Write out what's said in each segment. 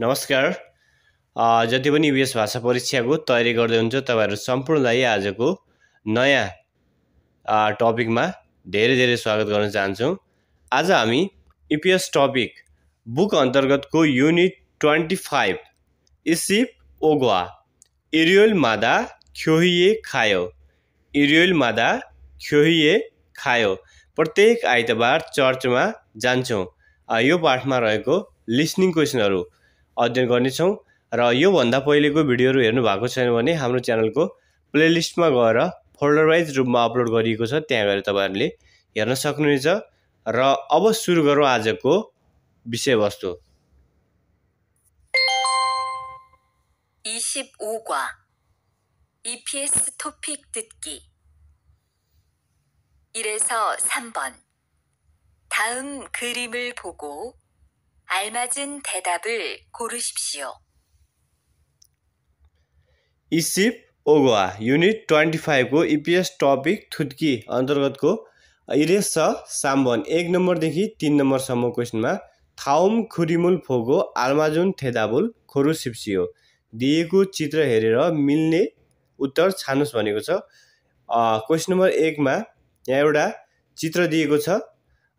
नमस्कार जति पनि युएस भाषा परीक्षाको तयारी गर्दै हुन्छ तपाईँहरू सम्पूर्णलाई आजको नयाँ टपिकमा धेरै धेरै स्वागत गर्न चाहन्छौँ आज हामी इपिएस टपिक बुक अन्तर्गतको युनिट ट्वेन्टी फाइभ इसिप ओगवा इरियोल मादा ख्योहिए खायो इरियोल मादा खोहिए खायो प्रत्येक आइतबार चर्चमा जान्छौँ यो पाठमा रहेको लिसनिङ क्वेसनहरू अध्ययन गर्नेछौँ र योभन्दा पहिलेको भिडियोहरू हेर्नु भएको छैन भने हाम्रो च्यानलको प्लेलिस्टमा गएर फोल्डर वाइज रूपमा अपलोड गरिएको छ त्यहाँ गएर तपाईँहरूले हेर्न सक्नुहुनेछ र अब सुरु गरौँ आजको विषयवस्तु EPS 토픽 듣기 1에서 3번 다음 그림을 보고 알맞은 고르십시오. इसिप ओगोआ युनिट ट्वेन्टी फाइभको इपिएस टपिक थुत्की अन्तर्गतको इरेस छ साम्बन एक नम्बरदेखि तिन नम्बरसम्म क्वेसनमा थाउम खुरिमुल फोगो आल्माजुन थेदाबुल खोरु सिप्सियो दिएको चित्र हेरेर मिल्ने उत्तर छान्नुहोस् भनेको छ क्वेसन नम्बर एकमा यहाँ एउटा चित्र दिएको छ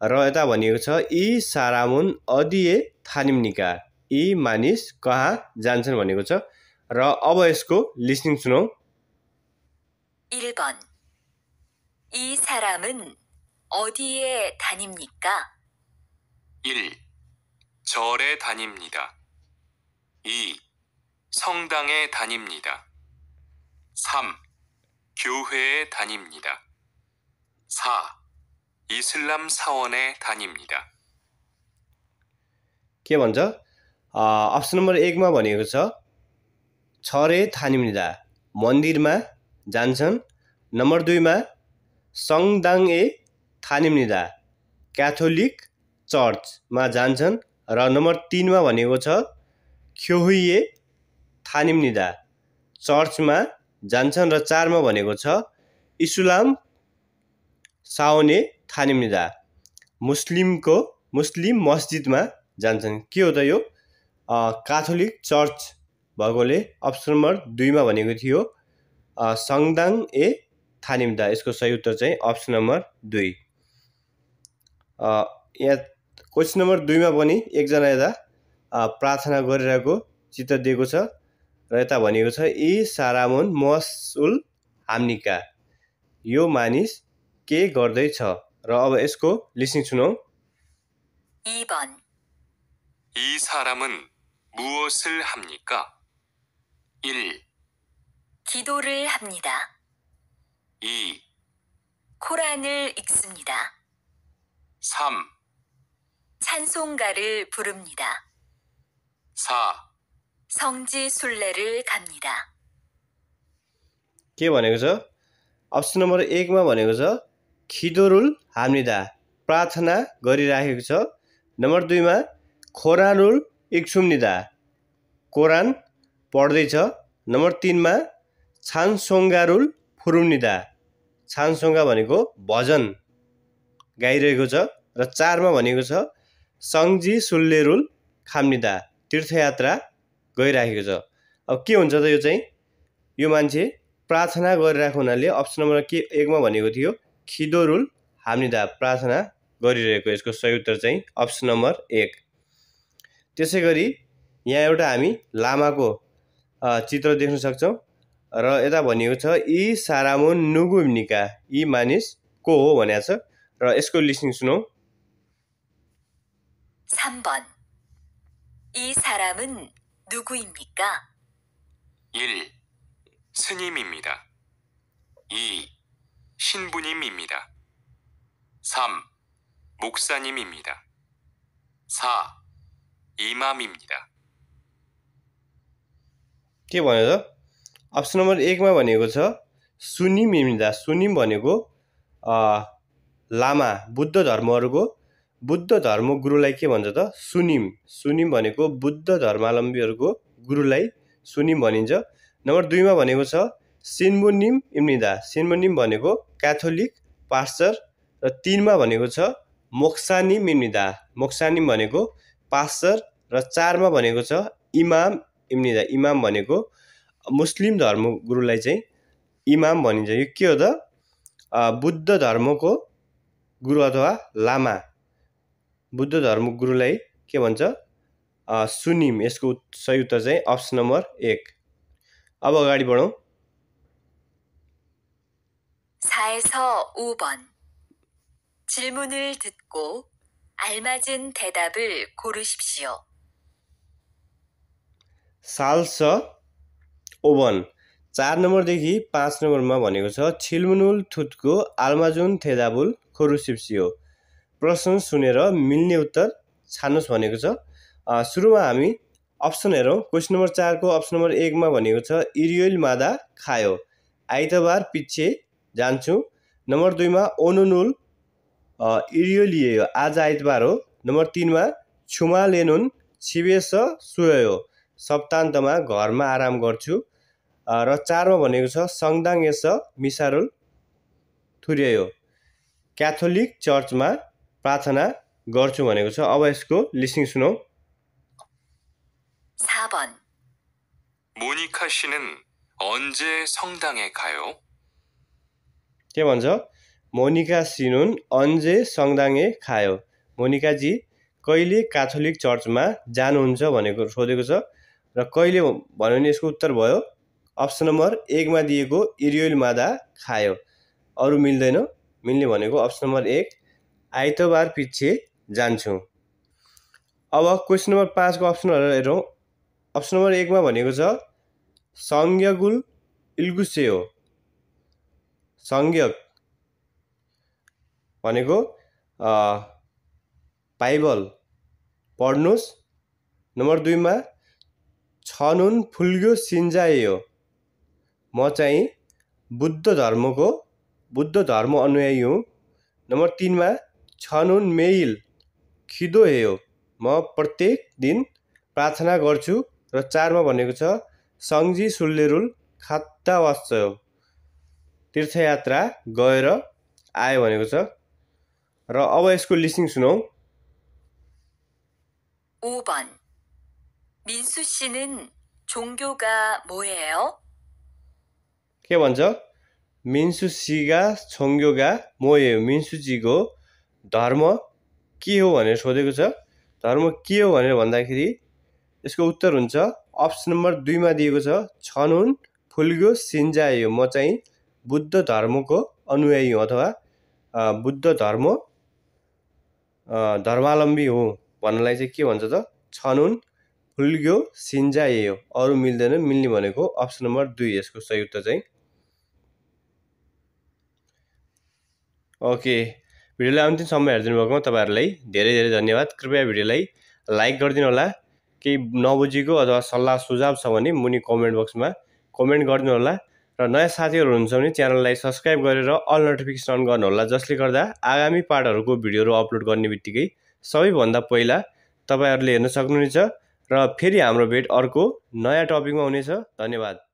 रहेता भनिएको छ यी सारामुन अदिए थानिम्निका यी मानिस कहाँ जान्छन् भनेको छ र अब यसको लिसनिङ सुनौ 1번 이 사람은 어디에 다닙니까? 1. 절에 다닙니다. 2. 성당에 다닙니다. 3. 교회에 다닙니다. 이슬람 사원에 다닙니다. के भन्छ अप्सन नम्बर एकमा भनेको छ छरे थानिम्दा मन्दिरमा जान्छन् नम्बर दुईमा सङदाङ ए थानिम्दा क्याथोलिक चर्चमा जान्छन् र नम्बर तिनमा भनेको छ ख्योहुए थानिम्दा चर्चमा जान्छन् र चारमा भनेको छ इस्लाम साउने थानिमदा मुस्लिमको मुस्लिम मस्जिदमा जान्छन् के हो त यो क्याथोलिक चर्च भएकोले अप्सन नम्बर दुईमा भनेको थियो सङदाङ ए थानिमिदा यसको सही उत्तर चाहिँ अप्सन नम्बर दुई यहाँ क्वेसन नम्बर दुईमा पनि एकजना यता प्रार्थना गरिरहेको चित्र दिएको छ र यता भनेको छ ए सारामोन मसुल हाम्निका यो मानिस के गर्दैछ र अब यसको लिसनिङ सुनौ 2번 이 사람은 무엇을 합니까? 1, 기도를 합니다. 2, 코란을 읽습니다. 3, 찬송가를 부릅니다. 4, 성지 순례를 갑니다. के भनेको छ अप्सन नम्बर ए म ा भनेको छ खिदोरुल हामिदा प्रार्थना गरिराखेको छ नम्बर दुईमा खोरानुल इक्सुम्निदा कोरान पढ्दैछ नम्बर तिनमा छानसोङ्गारुल फुरुम्निदा छानसोङ्गा भनेको भजन गाइरहेको छ र चारमा भनेको छ सङ्जी सुल्लेरुल खाम्निदा तीर्थयात्रा गइराखेको छ अब के हुन्छ त यो चाहिँ यो मान्छे प्रार्थना गरिरहेको हुनाले अप्सन नम्बर के एकमा भनेको थियो खिदोरुल दा प्रार्थना गरिरहेको यसको सही उत्तर चाहिँ अप्सन नम्बर एक त्यसै गरी यहाँ एउटा हामी लामाको चित्र देख्न सक्छौँ र यता भनिएको छ यी सारामुन नुगुम्निका यी मानिस को हो भनेको छ र यसको लिस्निङ सुनौ 3번 이 사람은 누구입니까? 1. 스님입니다. 2. 신부님입니다. 3. 목사님입니다. 4. 이맘입니다. के भनेर अप्सन नम्बर एकमा भनेको छ सुनिमिमिदा सुनिम भनेको लामा बुद्ध धर्महरूको बुद्ध धर्म गुरुलाई के भन्छ त सुनिम सुनिम भनेको बुद्ध धर्मावलम्बीहरूको गुरुलाई सुनिम भनिन्छ नम्बर दुईमा भनेको छ सिन्मोनिम इम्निदा सिन्मोनिम भनेको क्याथोलिक पास्टर र तिनमा भनेको छ मोक्सानिम इम्निदा मोक्सानिम भनेको पास्टर र चारमा भनेको छ इमाम इम्निदा इमाम भनेको मुस्लिम धर्म गुरुलाई चाहिँ इमाम भनिन्छ यो के हो त बुद्ध धर्मको गुरु अथवा लामा बुद्ध गुरुलाई के भन्छ सुनिम यसको सही उत्तर चाहिँ अप्सन नम्बर एक अब अगाडि बढौँ 4에서 5번. 질문을 듣고 알맞은 대답을 고르십시오. साल छ चार नम्बरदेखि पाँच नम्बरमा भनेको छ छिलमुनुल थुतको आल्माजुन थेदाबुल खोरुसिप्सियो प्रश्न सुनेर मिल्ने उत्तर छान्नुहोस् भनेको छ सुरुमा हामी अप्सन हेरौँ क्वेसन नम्बर चारको अप्सन नम्बर एकमा भनेको छ इरियोल मादा खायो आइतबार पछि जान्छु नम्बर दुईमा ओनुनुल इरियोलियो आज आइतबार हो नम्बर तिनमा छुमा लेनुन छिबेस सुयो सप्तान्तमा घरमा आराम गर्छु र चारमा भनेको छ सङदाङ यस मिसारुल थुर्यायो क्याथोलिक चर्चमा प्रार्थना गर्छु भनेको छ अब यसको लिसिङ सुनौ 4번 모니카 씨는 언제 성당에 가요? के भन्छ मोनिका सिनुन अन्जे सङदाङे खायो मोनिकाजी कहिले क्याथोलिक चर्चमा जानुहुन्छ भनेको सोधेको छ र कहिले भन्यो भने यसको उत्तर भयो अप्सन नम्बर एकमा दिएको इरियोइल मादा खायो अरू मिल्दैन मिल्ने भनेको अप्सन नम्बर एक आइतबार पछि जान्छु अब क्वेसन नम्बर पाँचको अप्सनहरू हेरौँ अप्सन नम्बर एकमा भनेको छ संज्ञगुल इल्गुसे हो संज्ञक भनेको बाइबल पढ्नुहोस् नम्बर दुईमा नुन फुल्ग्यो सिन्जायो म चाहिँ बुद्ध धर्मको बुद्ध धर्म अनुयायी हुँ नम्बर तिनमा छनुन मेइल खिदो हेयो म प्रत्येक दिन प्रार्थना गर्छु र चारमा भनेको छ सङ्जी सुल्लेरुल खात्ता तीर्थयात्रा गएर आयो भनेको छ र अब यसको लिस्टिङ सुनौ 5번 민수 मोएयो के भन्छ मिन्सु सिगा छोङ्ग्योगा मोयो मिन्सुजीको धर्म के हो भनेर सोधेको छ धर्म के हो भनेर भन्दाखेरि यसको उत्तर हुन्छ अप्सन नम्बर दुईमा दिएको छ छनुन फुलग्यो सिन्जायो म चाहिँ बुद्ध धर्मको अनुयायी हो अथवा बुद्ध धर्म धर्मावलम्बी हो भन्नलाई चाहिँ के भन्छ त छनुन फुल्ग्यो सिन्जाए हो अरू मिल्दैन मिल्ने भनेको अप्सन नम्बर दुई यसको सही उत्तर चाहिँ ओके भिडियोलाई अन्तिम समय हेरिदिनु भएकोमा तपाईँहरूलाई धेरै धेरै धन्यवाद कृपया भिडियोलाई लाइक गरिदिनु होला केही नबुझेको अथवा सल्लाह सुझाव छ भने मुनि कमेन्ट बक्समा कमेन्ट गरिदिनु होला र नयाँ साथीहरू हुनुहुन्छ भने च्यानललाई सब्सक्राइब गरेर अल नोटिफिकेसन अन गर्नुहोला जसले गर्दा आगामी पाठहरूको भिडियोहरू अपलोड गर्ने बित्तिकै सबैभन्दा पहिला तपाईँहरूले हेर्न सक्नुहुनेछ र फेरि हाम्रो भेट अर्को नयाँ टपिकमा हुनेछ धन्यवाद